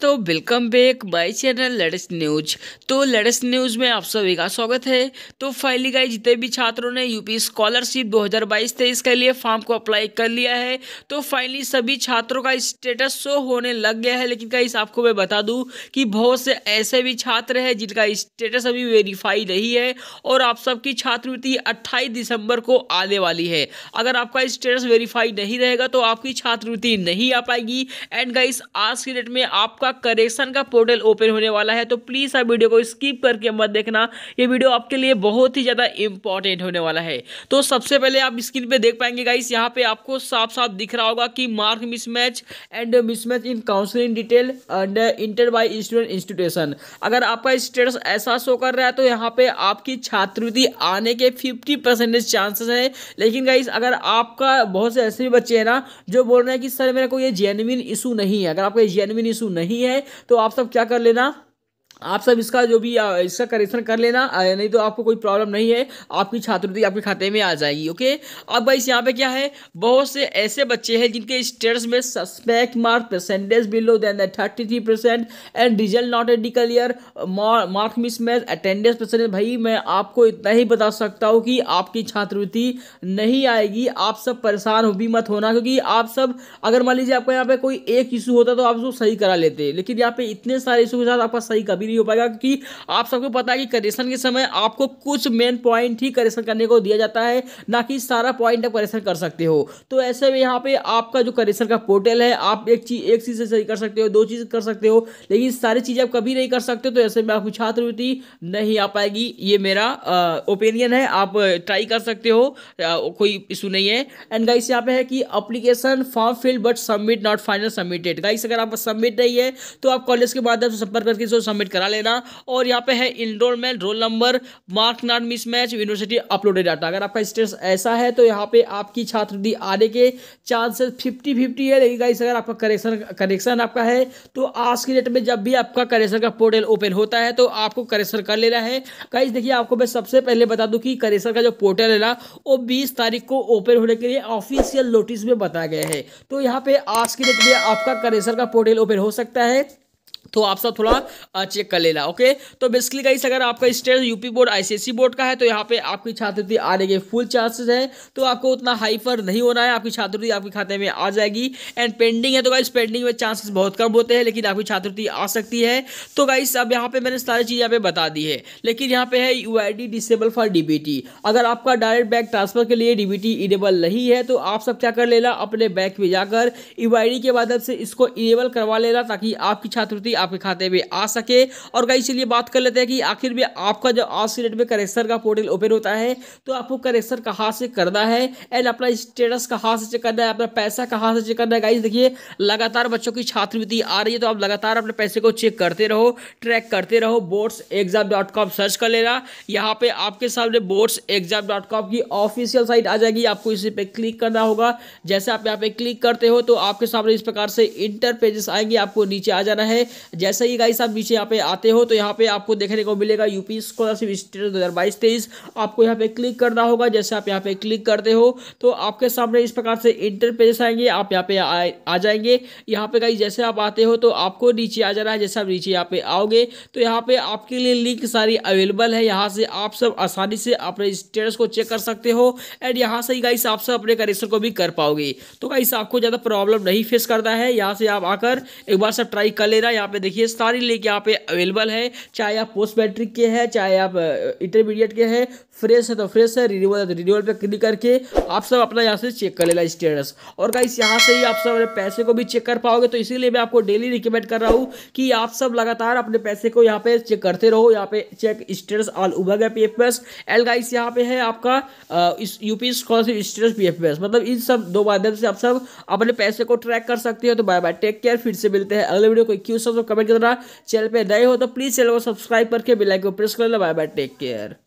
तो welcome back my channel लड़स news तो लड़स न्यूज में आप सभी का स्वागत है तो फाइनली गाई जितने भी छात्रों ने यूपी स्कॉलरशिप 2022 तेईस के लिए फॉर्म को अप्लाई कर लिया है तो फाइनली सभी छात्रों का स्टेटस शो होने लग गया है लेकिन कहीं आपको मैं बता दूं कि बहुत से ऐसे भी छात्र हैं जिनका स्टेटस अभी वेरीफाई नहीं है और आप सबकी छात्रवृत्ति अट्ठाईस दिसंबर को आने वाली है अगर आपका स्टेटस वेरीफाई नहीं रहेगा तो आपकी छात्रवृत्ति नहीं आ पाएगी एंड गाइस आज की डेट में आपका आपका करेक्शन का पोर्टल ओपन होने वाला है तो प्लीज़ आप वीडियो को स्किप करके मत देखना ये वीडियो आपके लिए बहुत ही ज़्यादा इंपॉर्टेंट होने वाला है तो सबसे पहले आप स्क्रीन पे देख पाएंगे गाइस यहाँ पे आपको साफ साफ दिख रहा होगा कि mark mismatch and mismatch in counselling detail and inter by student institution अगर आपका स्टेटस ऐसा शो कर रहा है तो यहाँ पे आपकी छात्रवृत्ति आने के फिफ्टी परसेंटेज चांसेस है लेकिन गाइस अगर आपका बहुत से ऐसे भी बच्चे हैं ना जो बोल रहे हैं कि सर मेरे को ये जेनविन इशू नहीं है अगर आपका ये जेनविन इशू नहीं नहीं है तो आप सब क्या कर लेना आप सब इसका जो भी इसका करेक्शन कर लेना नहीं तो आपको कोई प्रॉब्लम नहीं है आपकी छात्रवृत्ति आपके खाते में आ जाएगी ओके अब भाई यहाँ पे क्या है बहुत से ऐसे बच्चे हैं जिनके स्टेट्स में suspect mark percentage below than thirty three percent and result not a clear mark mismatch attendance percentage भाई मैं आपको इतना ही बता सकता हूँ कि आपकी छात्रवृत्ति नहीं आएगी आप सब परेशान हो भी मत होना क्योंकि आप सब अगर मान लीजिए आपका यहाँ पे कोई एक इशू होता तो आप उसको सही करा लेते लेकिन यहाँ पे इतने सारे इशू के साथ आपका सही कर तभी नहीं हो पाएगा क्योंकि आप सबको पता है कि करेक्शन के समय आपको कुछ मेन पॉइंट ही करेक्शन करने को दिया जाता है ना कि सारा पॉइंट आप करेक्शन कर सकते हो तो ऐसे में यहाँ पे आपका जो करेक्शन का पोर्टल है आप एक चीज एक चीज़ से सही कर सकते हो दो चीज़ कर सकते हो लेकिन सारी चीज़ें आप कभी नहीं कर सकते तो ऐसे में आपको छात्रवृत्ति नहीं आ पाएगी ये मेरा ओपिनियन है आप ट्राई कर सकते हो कोई इशू नहीं है एंड गाइस यहाँ पे है कि application form fill but submit not final submitted guys अगर आप सबमिट नहीं है तो आप कॉलेज के माध्यम से संपर्क करके सबमिट अपडेट करा लेना और यहाँ पे है enrolment roll number mark not mismatch university uploaded data अगर आपका स्टेटस ऐसा है तो यहाँ पे आपकी छात्रवृत्ति आने के चांसेस फिफ्टी फिफ्टी है लेकिन गाइस अगर आपका करेक्शन करेक्शन आपका है तो आज की डेट में जब भी आपका करेक्शन का पोर्टल ओपन होता है तो आपको करेक्शन कर लेना है गाइस देखिए आपको मैं सबसे पहले बता दूँ कि करेक्शन का जो पोर्टल है ना वो बीस तारीख को ओपन होने के लिए ऑफिशियल नोटिस में बताया गया है तो यहाँ पे आज की डेट में आपका करेक्शन का पोर्टल ओपन हो सकता है तो आप सब थोड़ा चेक कर लेना ओके तो बेसिकली गाइस अगर आपका state UP board ICSC board का है तो यहाँ पे आपकी छात्रवृत्ति आने के फुल चांसेस है तो आपको उतना हाइफर नहीं होना है आपकी छात्रवृत्ति आपके खाते में आ जाएगी एंड पेंडिंग है तो गाइस पेंडिंग में चांसेस बहुत कम होते हैं लेकिन आपकी छात्रवृत्ति आ सकती है तो गाइस अब यहाँ पे मैंने सारी चीज़ यहाँ पे बता दी है लेकिन यहाँ पे है यू डिसेबल फॉर डी अगर आपका डायरेक्ट बैंक ट्रांसफर के लिए डी इनेबल नहीं है तो आप सब क्या कर लेना अपने बैंक में जाकर यू के माध्यम से इसको इनेबल करवा लेना ताकि आपकी छात्रवृत्ति निफ्टी आपके खाते में आ सके और गाइस चलिए बात कर लेते हैं कि आखिर में आपका जो आज की डेट में करेक्सर का पोर्टल ओपन होता है तो आपको करेक्सर कहाँ से करना है एंड अपना स्टेटस कहाँ से चेक करना है अपना पैसा कहाँ से चेक करना है गाइस देखिए लगातार बच्चों की छात्रवृत्ति आ रही है तो आप लगातार अपने पैसे को चेक करते रहो ट्रैक करते रहो boards exam dot com search कर लेना यहाँ पे आपके सामने बोर्ड्स एग्जाम डॉट कॉम की ऑफिशियल साइट आ जाएगी आपको इसी पे क्लिक करना होगा जैसे आप यहाँ पे क्लिक करते हो तो आपके सामने इस प्रकार से इंटर पेजेस आएंगे आपको नीचे आ जाना है जैसे ही गाइस आप नीचे यहाँ पे आते हो तो यहाँ पे आपको देखने को मिलेगा यूपी स्कॉलरशिप स्टेटस दो हज़ार बाईस तेईस आपको यहाँ पे क्लिक करना होगा जैसे आप यहाँ पे क्लिक करते हो तो आपके सामने इस प्रकार से इंटर पेजेस आएंगे आप यहाँ पे आ, जाएंगे यहाँ पे गाइस जैसे आप आते हो तो आपको नीचे आ जाना है जैसे आप नीचे यहाँ पे आओगे तो यहाँ पे आपके लिए लिंक सारी अवेलेबल है यहाँ से आप सब आसानी से अपने स्टेटस को चेक कर सकते हो एंड यहाँ से ही गाइस आप सब अपने करेक्शन को भी कर पाओगे तो गाइस आपको ज़्यादा प्रॉब्लम नहीं फेस करना है यहाँ से आप आकर एक बार सब ट्राई कर लेना यहाँ यहाँ पे देखिए सारी लेक यहाँ पे अवेलेबल है चाहे आप पोस्ट मैट्रिक के हैं चाहे आप इंटरमीडिएट के हैं फ्रेश है तो फ्रेश है रिन्यूअल है तो रिन्यूअल पर क्लिक करके आप सब अपना यहाँ से चेक कर लेना स्टेटस और गाइस यहाँ से ही आप सब अपने पैसे को भी चेक कर पाओगे तो इसीलिए मैं आपको डेली रिकमेंड कर रहा हूँ कि आप सब लगातार अपने पैसे को यहाँ पे चेक करते रहो यहाँ पे चेक स्टेटस ऑल उभर है P F S L guys यहाँ पे है आपका UP scholarship status P F S मतलब इन सब दो माध्यम से आप सब अपने पैसे को ट्रैक कर सकते हो तो बाय बाय टेक केयर फिर से मिलते हैं अगले वीडियो कोई क्यूँ दोस्तों कमेंट कर रहा चैनल पर नए हो तो प्लीज़ चैनल को सब्सक्राइब करके बेलाइक को प्रेस कर लेना बाय बाय टेक केयर